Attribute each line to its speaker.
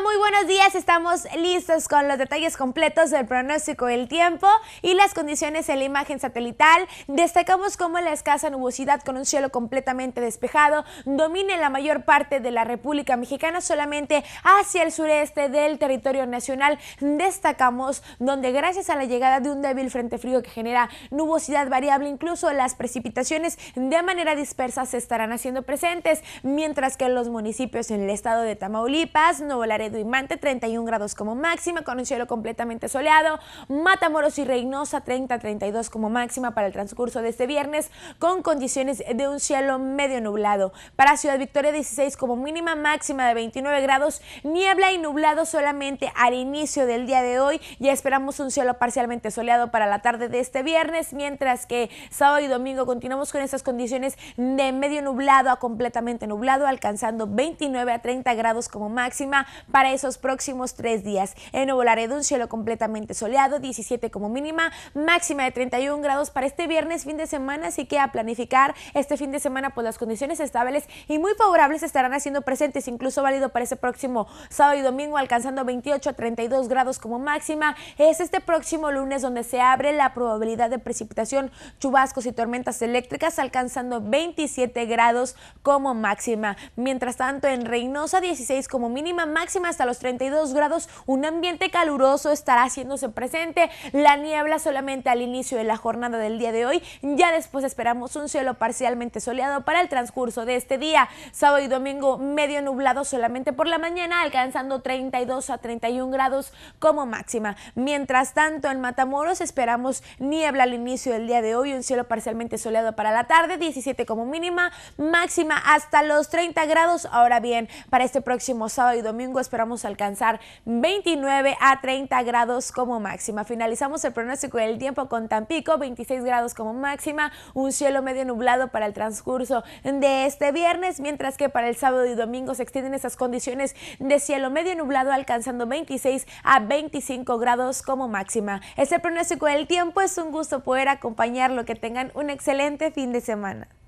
Speaker 1: muy buenos días. Estamos listos con los detalles completos del pronóstico del tiempo y las condiciones en la imagen satelital. Destacamos cómo la escasa nubosidad con un cielo completamente despejado domina la mayor parte de la República Mexicana, solamente hacia el sureste del territorio nacional. Destacamos donde gracias a la llegada de un débil frente frío que genera nubosidad variable, incluso las precipitaciones de manera dispersa se estarán haciendo presentes, mientras que los municipios en el estado de Tamaulipas, no Laredo, Laredo 31 grados como máxima, con un cielo completamente soleado. Matamoros y Reynosa, 30-32 como máxima para el transcurso de este viernes, con condiciones de un cielo medio nublado. Para Ciudad Victoria, 16 como mínima, máxima de 29 grados, niebla y nublado solamente al inicio del día de hoy. Ya esperamos un cielo parcialmente soleado para la tarde de este viernes, mientras que sábado y domingo continuamos con estas condiciones de medio nublado a completamente nublado, alcanzando 29 a 30 grados como máxima para esos próximos tres días. En Nuevo un cielo completamente soleado, 17 como mínima, máxima de 31 grados para este viernes, fin de semana, así que a planificar este fin de semana, pues las condiciones estables y muy favorables estarán haciendo presentes, incluso válido para ese próximo sábado y domingo, alcanzando 28 a 32 grados como máxima. Es este próximo lunes donde se abre la probabilidad de precipitación, chubascos y tormentas eléctricas, alcanzando 27 grados como máxima. Mientras tanto, en Reynosa, 16 como mínima, máxima hasta los 32 grados, un ambiente caluroso estará haciéndose presente, la niebla solamente al inicio de la jornada del día de hoy, ya después esperamos un cielo parcialmente soleado para el transcurso de este día, sábado y domingo medio nublado solamente por la mañana, alcanzando 32 a 31 grados como máxima. Mientras tanto, en Matamoros esperamos niebla al inicio del día de hoy, un cielo parcialmente soleado para la tarde, 17 como mínima, máxima hasta los 30 grados. Ahora bien, para este próximo sábado y domingo esperamos alcanzar 29 a 30 grados como máxima. Finalizamos el pronóstico del tiempo con Tampico, 26 grados como máxima, un cielo medio nublado para el transcurso de este viernes, mientras que para el sábado y domingo se extienden esas condiciones de cielo medio nublado alcanzando 26 a 25 grados como máxima. Este pronóstico del tiempo es un gusto poder acompañarlo. Que tengan un excelente fin de semana.